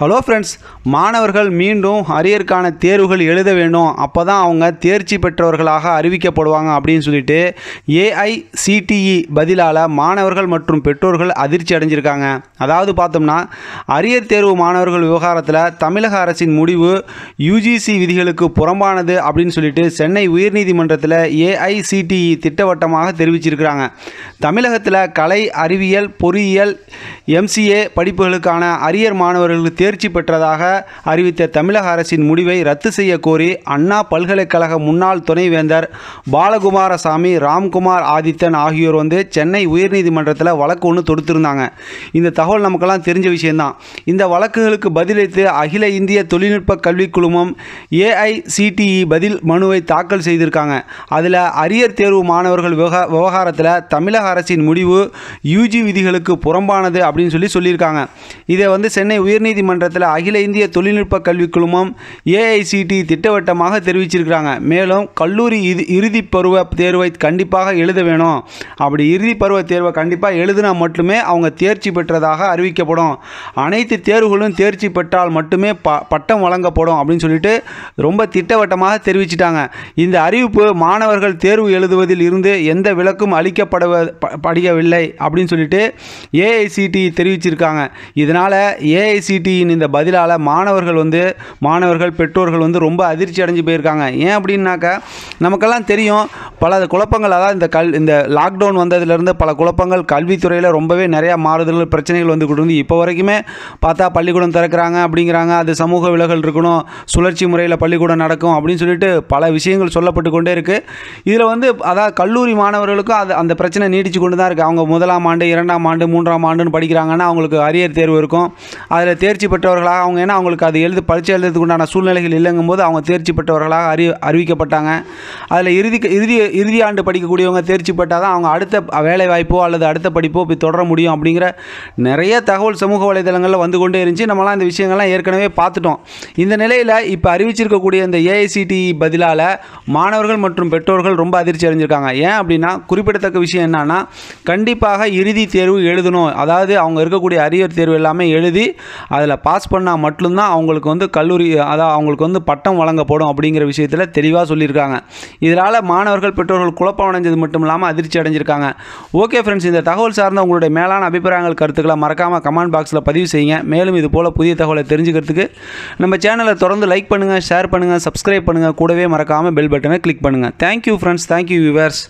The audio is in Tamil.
ஹலோ ஃப்ரெண்ட்ஸ் மாணவர்கள் மீண்டும் அரியருக்கான தேர்வுகள் எழுத வேண்டும் அப்போ தான் அவங்க தேர்ச்சி பெற்றவர்களாக அறிவிக்கப்படுவாங்க அப்படின்னு சொல்லிட்டு ஏஐசிடிஇ e பதிலால் மாணவர்கள் மற்றும் பெற்றோர்கள் அதிர்ச்சி அடைஞ்சிருக்காங்க அதாவது பார்த்தோம்னா அரியர் தேர்வு மாணவர்கள் விவகாரத்தில் தமிழக அரசின் முடிவு யுஜிசி விதிகளுக்கு புறம்பானது அப்படின்னு சொல்லிட்டு சென்னை உயர்நீதிமன்றத்தில் ஏஐசிடிஇ e திட்டவட்டமாக தெரிவிச்சிருக்கிறாங்க தமிழகத்தில் கலை அறிவியல் பொறியியல் எம்சிஏ படிப்புகளுக்கான அரியர் மாணவர்களுக்கு தேர்ச்சி பெற்றதாக அறிவித்த தமிழக அரசின் முடிவை ரத்து செய்ய கோரி அண்ணா பல்கலைக்கழக முன்னாள் துணைவேந்தர் பாலகுமாரசாமி ராம்குமார் ஆதித்தன் ஆகியோர் வந்து சென்னை உயர்நீதிமன்றத்தில் வழக்கு ஒன்று தொடுத்திருந்தாங்க இந்த தகவல் நமக்கெல்லாம் தெரிஞ்ச விஷயம்தான் இந்த வழக்குகளுக்கு பதிலளித்து அகில இந்திய தொழில்நுட்ப கல்விக் குழுமம் ஏஐசிடிஇ பதில் மனுவை தாக்கல் செய்திருக்காங்க அதில் அரியர் தேர்வு மாணவர்கள் விவகாரத்தில் தமிழக அரசின் முடிவு யூஜி விதிகளுக்கு புறம்பானது அப்படின்னு சொல்லி சொல்லியிருக்காங்க இதை வந்து சென்னை உயர்நீதிமன்ற நாடாளுமன்றத்தில் அகில இந்திய தொழில்நுட்ப கல்விக் குழுமம் ஏஐசிடி திட்டவட்டமாக தெரிவிச்சிருக்கிறாங்க மேலும் கல்லூரி இது இறுதி பருவ தேர்வை கண்டிப்பாக எழுத வேணும் அப்படி இறுதி பருவ தேர்வை கண்டிப்பாக எழுதினா மட்டுமே அவங்க தேர்ச்சி பெற்றதாக அறிவிக்கப்படும் அனைத்து தேர்வுகளும் தேர்ச்சி பெற்றால் மட்டுமே ப பட்டம் வழங்கப்படும் அப்படின்னு சொல்லிட்டு ரொம்ப திட்டவட்டமாக தெரிவிச்சிட்டாங்க இந்த அறிவிப்பு மாணவர்கள் தேர்வு எழுதுவதில் இருந்து எந்த விலக்கும் அளிக்கப்படவ படிக்கவில்லை அப்படின்னு சொல்லிட்டு ஏஐசிடி தெரிவிச்சிருக்காங்க இதனால் ஏஐசிடி கேள்வியின் இந்த பதிலால் மாணவர்கள் வந்து மாணவர்கள் பெற்றோர்கள் வந்து ரொம்ப அதிர்ச்சி அடைஞ்சு போயிருக்காங்க ஏன் அப்படின்னாக்கா நமக்கெல்லாம் தெரியும் பல குழப்பங்கள் அதாவது இந்த கல் இந்த லாக்டவுன் வந்ததுலேருந்து பல குழப்பங்கள் கல்வித்துறையில் ரொம்பவே நிறையா மாறுதல்கள் பிரச்சனைகள் வந்து கொடுத்து இப்போ வரைக்குமே பார்த்தா பள்ளிக்கூடம் திறக்கிறாங்க அப்படிங்கிறாங்க அது சமூக விலகல் இருக்கணும் சுழற்சி முறையில் பள்ளிக்கூடம் நடக்கும் அப்படின்னு சொல்லிட்டு பல விஷயங்கள் சொல்லப்பட்டு கொண்டே இருக்குது இதில் வந்து அதாவது கல்லூரி மாணவர்களுக்கும் அது அந்த பிரச்சனை நீடிச்சு கொண்டு தான் இருக்குது அவங்க முதலாம் ஆண்டு இரண்டாம் ஆண்டு மூன்றாம் ஆண்டுன்னு படிக்கிறாங்கன்னா அவங்களுக்கு அரியர் தேர்வு இருக்கும் அதில் தேர்ச்சி பெற்றவர்களாக அவங்க ஏன்னா அவங்களுக்கு அது எழுது பரிச்சை எழுதுறதுக்கு உண்டான சூழ்நிலைகள் இல்லைங்கும் போது அவங்க தேர்ச்சி பெற்றவர்களாக அறி அறிவிக்கப்பட்டாங்க அதில் இறுதி இறுதி இறுதி ஆண்டு படிக்கக்கூடியவங்க தேர்ச்சி பெற்றால் தான் அவங்க அடுத்த வேலை வாய்ப்போ அல்லது அடுத்த படிப்போ இப்போ தொடர முடியும் அப்படிங்கிற நிறைய தகவல் சமூக வலைதளங்களில் வந்து கொண்டே இருந்துச்சு நம்மளாம் இந்த விஷயங்கள்லாம் ஏற்கனவே பார்த்துட்டோம் இந்த நிலையில் இப்போ அறிவிச்சிருக்கக்கூடிய இந்த ஏஐசிடிஇ e பதிலால் மாணவர்கள் மற்றும் பெற்றோர்கள் ரொம்ப அதிர்ச்சி அடைஞ்சிருக்காங்க ஏன் அப்படின்னா குறிப்பிடத்தக்க விஷயம் என்னன்னா கண்டிப்பாக இறுதி தேர்வு எழுதணும் அதாவது அவங்க இருக்கக்கூடிய அரியர் தேர்வு எல்லாமே எழுதி அதில் பாஸ் பண்ணால் மட்டும்தான் அவங்களுக்கு வந்து கல்லூரி அதாவது அவங்களுக்கு வந்து பட்டம் வழங்கப்படும் அப்படிங்கிற விஷயத்தில் தெளிவாக சொல்லியிருக்காங்க இதனால் மாணவர்கள் பெற்றோர்கள் குழப்பம் அடைஞ்சது மட்டும் இல்லாமல் அதிர்ச்சி அடைஞ்சிருக்காங்க ஓகே ஃப்ரெண்ட்ஸ் இந்த தகவல் சார்ந்த உங்களுடைய மேலான அபிப்பிராயங்கள் கருத்துக்களை மறக்காமல் கமெண்ட் பாக்ஸில் பதிவு செய்யுங்க மேலும் இது போல் புதிய தகவலை தெரிஞ்சுக்கிறதுக்கு நம்ம சேனலை தொடர்ந்து லைக் பண்ணுங்கள் ஷேர் பண்ணுங்கள் சப்ஸ்கிரைப் பண்ணுங்கள் கூடவே மறக்காமல் பெல் பட்டனை கிளிக் பண்ணுங்கள் தேங்க்யூ ஃப்ரெண்ட்ஸ் தேங்க்யூ வியூவர்ஸ்